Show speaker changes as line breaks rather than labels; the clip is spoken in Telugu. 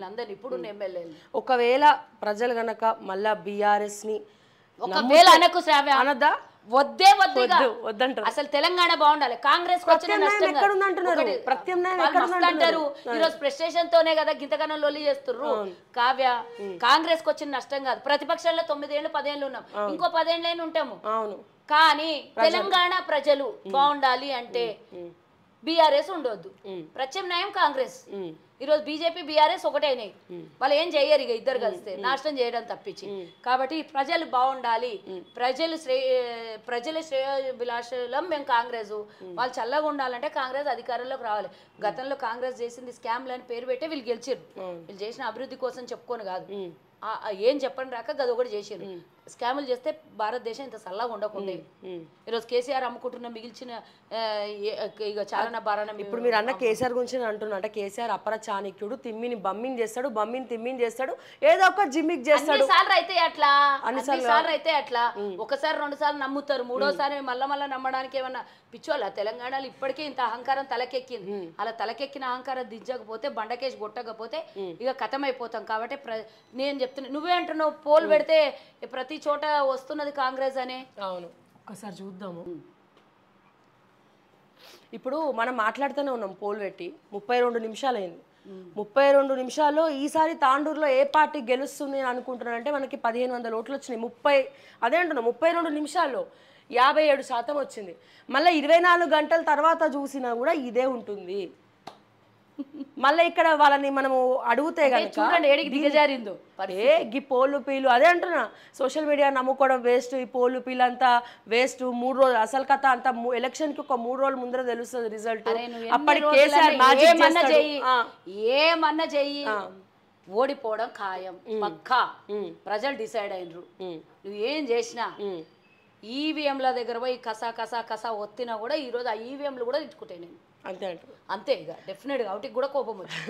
వీళ్ళందరినీ ఇప్పుడు ఎమ్మెల్యేలు
ఒకవేళ ప్రజలు గనక మళ్ళా బిఆర్ఎస్ ఒకవేళ అనకు వద్దే వద్దు వద్దంటారు అసలు తెలంగాణ బాగుండాలి కాంగ్రెస్ అంటారు ఈరోజు
ప్రెస్టేషన్ తోనే కదా గింతగానం లొల్లి చేస్తుర్రు కావ్య కాంగ్రెస్ కు వచ్చిన నష్టం కాదు ప్రతిపక్షంలో తొమ్మిదేళ్ళు పదేళ్ళు ఉన్నాం ఇంకో పదేళ్ళైనా ఉంటాము అవును కానీ తెలంగాణ ప్రజలు బాగుండాలి అంటే బీఆర్ఎస్ ఉండొద్దు ప్రత్యామ్నాయం కాంగ్రెస్ ఈరోజు బీజేపీ బీఆర్ఎస్ ఒకటే అయినాయి వాళ్ళు ఏం చేయరు ఇక ఇద్దరు కలిస్తే నాశనం చేయడం తప్పించి కాబట్టి ప్రజలు బాగుండాలి ప్రజలు ప్రజల శ్రేయోభిలాషలం మేము కాంగ్రెస్ వాళ్ళు చల్లగా ఉండాలంటే కాంగ్రెస్ అధికారంలోకి రావాలి గతంలో కాంగ్రెస్ చేసింది స్కామ్లు అని పేరు పెట్టే వీళ్ళు గెలిచారు వీళ్ళు చేసిన అభివృద్ధి కోసం చెప్పుకోను కాదు ఏం చెప్పండి రాక అది ఒకటి చేసారు స్కాములు చేస్తే భారతదేశం ఇంత సల్లగా ఉండకుండా ఈరోజు కేసీఆర్ అమ్ముకుంటున్న మిగిల్చిన ఇక చాలా బారాన
ఇప్పుడు మీరు అన్న కేసీఆర్ గురించి అంటున్నా అంటే కేసీఆర్ అపరచ చాణక్యుడు తిమ్మిని బమ్మిని చేస్తాడు బమ్మిని తిమ్మిని చేస్తాడు ఏదో ఒక జిమ్మికి చేస్తాడు
అయితే అట్లా సార్లు అయితే అట్లా ఒకసారి రెండు సార్లు నమ్ముతారు మూడోసారి మళ్ళా మళ్ళీ నమ్మడానికి ఏమన్నా పిచ్చోళ్ళ తెలంగాణలో ఇప్పటికే ఇంత అహంకారం తలకెక్కింది అలా తలకెక్కిన అహంకారం దించకపోతే బండకేసి కొట్టకపోతే ఇక కథమైపోతాం కాబట్టి నేను చెప్తున్నా నువ్వే అంటున్నావు పోల్ పెడితే ప్రతి చోట వస్తున్నది కాంగ్రెస్ అనే
అవును ఒకసారి చూద్దాము ఇప్పుడు మనం మాట్లాడుతూనే ఉన్నాం పోల్ పెట్టి ముప్పై రెండు నిమిషాలైంది ముప్పై రెండు నిమిషాల్లో ఈసారి తాండూరులో ఏ పార్టీ గెలుస్తుంది అని అనుకుంటున్నానంటే మనకి పదిహేను వందల ఓట్లు వచ్చినాయి ముప్పై అదే అంటున్నా ముప్పై రెండు నిమిషాల్లో యాభై ఏడు శాతం వచ్చింది మళ్ళీ ఇరవై నాలుగు గంటల తర్వాత చూసినా కూడా ఇదే ఉంటుంది మళ్ళీ ఇక్కడ వాళ్ళని మనము అడిగితే చూడండి దిగజారిందో ఏ గీ పోలు పీలు అదే అంటున్నా సోషల్ మీడియా నమ్ముకోవడం వేస్ట్ ఈ పోలు పీలు అంతా వేస్ట్ మూడు రోజులు అసలు కథ అంత ఎలక్షన్ కి ఒక మూడు రోజులు ముందర తెలుస్తుంది రిజల్ట్ అప్పటి ఏమన్నా చెయ్యి
ఓడిపోవడం ఖాయం పక్కా ప్రజలు డిసైడ్ అయినరు నువ్వు ఏం చేసినా ఈవీఎంల దగ్గర పోయి కసా కసా కసా ఒత్తినా కూడా ఈరోజు ఆ ఈవీఎంలు కూడా తిట్టుకుంటాయి నేను అంతే అంతే ఇక డెఫినెట్గా వాటికి కూడా కోపం వచ్చింది